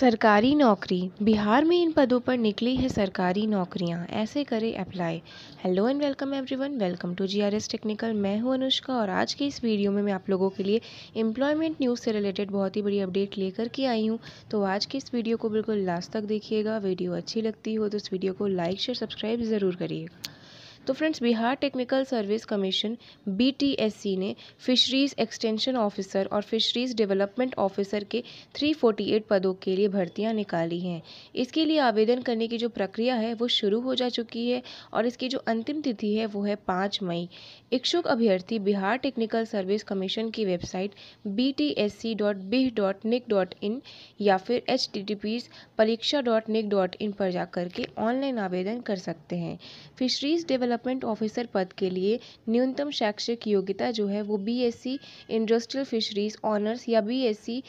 सरकारी नौकरी बिहार में इन पदों पर निकली है सरकारी नौकरियां ऐसे करें apply hello and welcome everyone welcome to GRS technical मैं हूं अनुष्का और आज के इस वीडियो में मैं आप लोगों के लिए एम्प्लॉयमेंट न्यूज़ से रिलेटेड बहुत ही बड़ी अपडेट लेकर के आई हूं तो आज की इस वीडियो को बिल्कुल लास्ट तक देखिएगा वीडियो अच्छी लगती हो तो इस वीडियो को लाइक शेयर सब्सक्राइब ज़रूर करिएगा तो friends Bihar technical service commission BTSC ने फिशरीज एक्सटेंशन ऑफिसर और फिशरीज डेवलपमेंट ऑफिसर के 348 पदों के लिए भर्तियां निकाली हैं इसके लिए आवेदन करने की जो प्रक्रिया है वो शुरू हो जा चुकी है और इसकी जो अंतिम तिथि है वो है पाँच मई इच्छुक अभ्यर्थी बिहार टेक्निकल सर्विस कमीशन की website B T S C dot bih dot nic dot in या फिर एच टी परीक्षा डॉट निक डॉट इन पर जाकर के ऑनलाइन आवेदन कर सकते हैं फिशरीज डेवलप डेवलपमेंट ऑफिसर पद के लिए न्यूनतम शैक्षिक योग्यता जो है वो बीएससी इंडस्ट्रियल फिशरीज ऑनर्स या बीएससी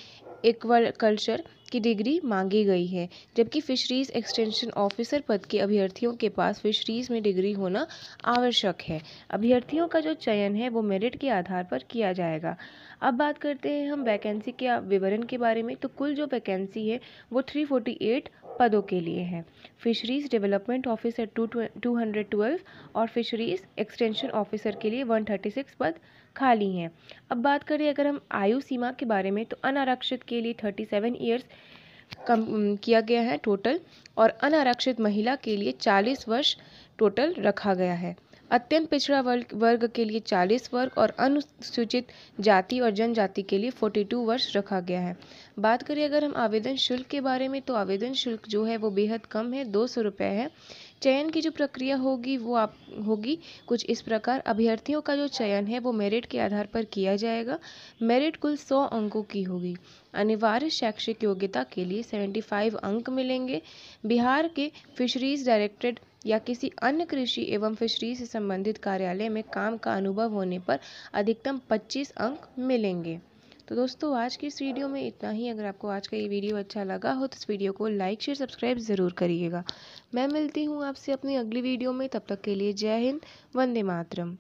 एक्वाकल्चर e की डिग्री मांगी गई है जबकि फिशरीज एक्सटेंशन ऑफिसर पद के अभ्यर्थियों के पास फिशरीज में डिग्री होना आवश्यक है अभ्यर्थियों का जो चयन है वो मेरिट के आधार पर किया जाएगा अब बात करते हैं हम वैकेंसी के विवरण के बारे में तो कुल जो वैकेंसी है वो 348 पदों के लिए हैं fisheries development officer two two hundred twelve और फिशरीज़ एक्सटेंशन ऑफिसर के लिए वन थर्टी सिक्स पद खाली हैं अब बात करें अगर हम आयु सीमा के बारे में तो अनारक्षित के लिए थर्टी सेवन ईयर्स कम किया गया है टोटल और अनारक्षित महिला के लिए चालीस वर्ष टोटल रखा गया है अत्यंत पिछड़ा वर्ग वर्ग के लिए 40 वर्ग और अनुसूचित जाति और जनजाति के लिए 42 वर्ष रखा गया है बात करें अगर हम आवेदन शुल्क के बारे में तो आवेदन शुल्क जो है वो बेहद कम है दो सौ रुपये है चयन की जो प्रक्रिया होगी वो आप होगी कुछ इस प्रकार अभ्यर्थियों का जो चयन है वो मेरिट के आधार पर किया जाएगा मेरिट कुल सौ अंकों की होगी अनिवार्य शैक्षिक योग्यता के लिए 75 अंक मिलेंगे बिहार के फिशरीज डायरेक्टेड या किसी अन्य कृषि एवं फिशरी से संबंधित कार्यालय में काम का अनुभव होने पर अधिकतम 25 अंक मिलेंगे तो दोस्तों आज की इस वीडियो में इतना ही अगर आपको आज का ये वीडियो अच्छा लगा हो तो इस वीडियो को लाइक शेयर सब्सक्राइब ज़रूर करिएगा मैं मिलती हूँ आपसे अपनी अगली वीडियो में तब तक के लिए जय हिंद वंदे मातरम